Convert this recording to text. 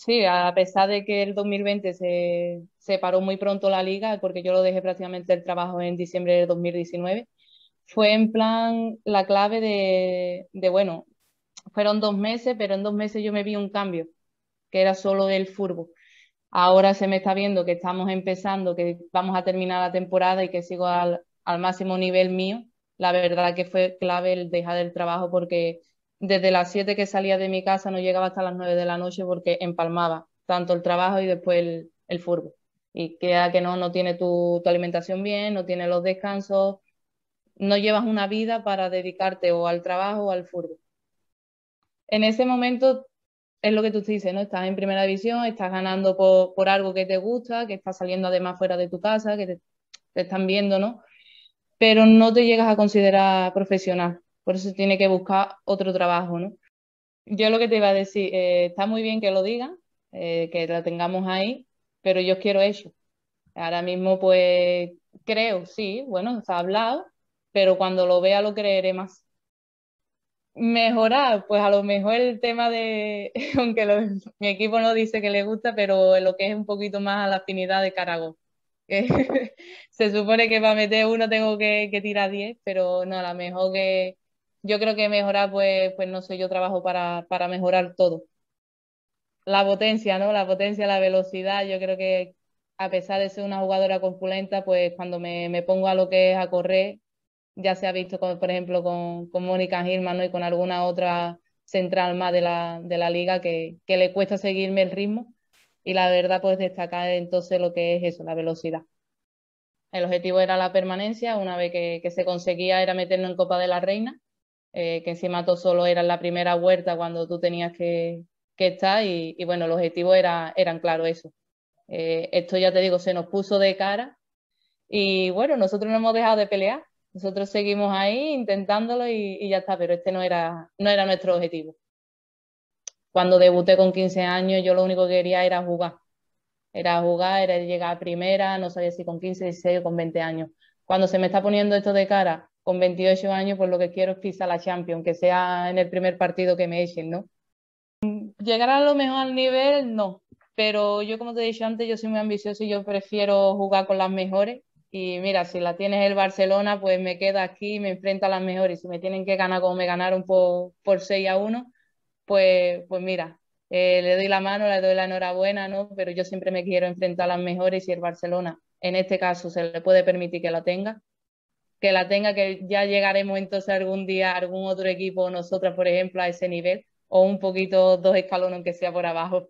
Sí, a pesar de que el 2020 se, se paró muy pronto la liga, porque yo lo dejé prácticamente el trabajo en diciembre de 2019, fue en plan la clave de, bueno, fueron dos meses, pero en dos meses yo me vi un cambio, que era solo el furbo. Ahora se me está viendo que estamos empezando, que vamos a terminar la temporada y que sigo al, al máximo nivel mío. La verdad que fue clave el dejar el trabajo porque desde las 7 que salía de mi casa no llegaba hasta las 9 de la noche porque empalmaba tanto el trabajo y después el, furbo. Y queda que no, no tiene tu, alimentación bien, no tiene los descansos, no llevas una vida para dedicarte o al trabajo o al furbo. En ese momento es lo que tú te dices, ¿no? Estás en primera división, estás ganando por, algo que te gusta, que estás saliendo además fuera de tu casa, que te están viendo, ¿no? Pero no te llegas a considerar profesional por eso tiene que buscar otro trabajo, ¿no? Yo lo que te iba a decir, eh, está muy bien que lo digan, eh, que la tengamos ahí, pero yo quiero eso. Ahora mismo, pues creo, sí, bueno, se ha hablado, pero cuando lo vea lo creeré más. Mejorar, pues a lo mejor el tema de, aunque mi equipo no dice que le gusta, pero lo que es un poquito más a la afinidad de caragó. se supone que para meter uno tengo que, que tirar 10, pero no, a lo mejor que, yo creo que mejorar, pues, pues no sé, yo trabajo para, mejorar todo. La potencia, ¿no? La potencia, la velocidad, yo creo que a pesar de ser una jugadora corpulenta, pues cuando me, pongo a lo que es a correr, ya se ha visto, por ejemplo, con, Mónica Gilman y con alguna otra central más de la, de la liga que, le cuesta seguirme el ritmo y la verdad pues destacar entonces lo que es eso, la velocidad. El objetivo era la permanencia, una vez que, que se conseguía era meternos en Copa de la Reina eh, que encima todo solo era la primera vuelta cuando tú tenías que, que estar y, bueno, el objetivo era, eran claro eso. Eh, esto ya te digo, se nos puso de cara y bueno, nosotros no hemos dejado de pelear, nosotros seguimos ahí intentándolo y, ya está, pero este no era, no era nuestro objetivo. Cuando debuté con 15 años, yo lo único que quería era jugar. Era jugar, era llegar a primera, no sabía si con 15, 16 o con 20 años. Cuando se me está poniendo esto de cara con 28 años, pues lo que quiero es pisar la Champions, que sea en el primer partido que me echen, ¿no? Llegar a lo mejor al nivel, no, pero yo como te he dicho antes, yo soy muy ambicioso y yo prefiero jugar con las mejores. Y mira, si la tienes el Barcelona, pues me queda aquí y me enfrento a las mejores. Si me tienen que ganar como me ganaron por, por 6 a 1, pues, pues mira, eh, le doy la mano, le doy la enhorabuena, ¿no? Pero yo siempre me quiero enfrentar a las mejores y el Barcelona, en este caso, se le puede permitir que la tenga que la tenga, que ya llegaremos entonces algún día, algún otro equipo, o nosotras, por ejemplo, a ese nivel, o un poquito dos escalones que sea por abajo.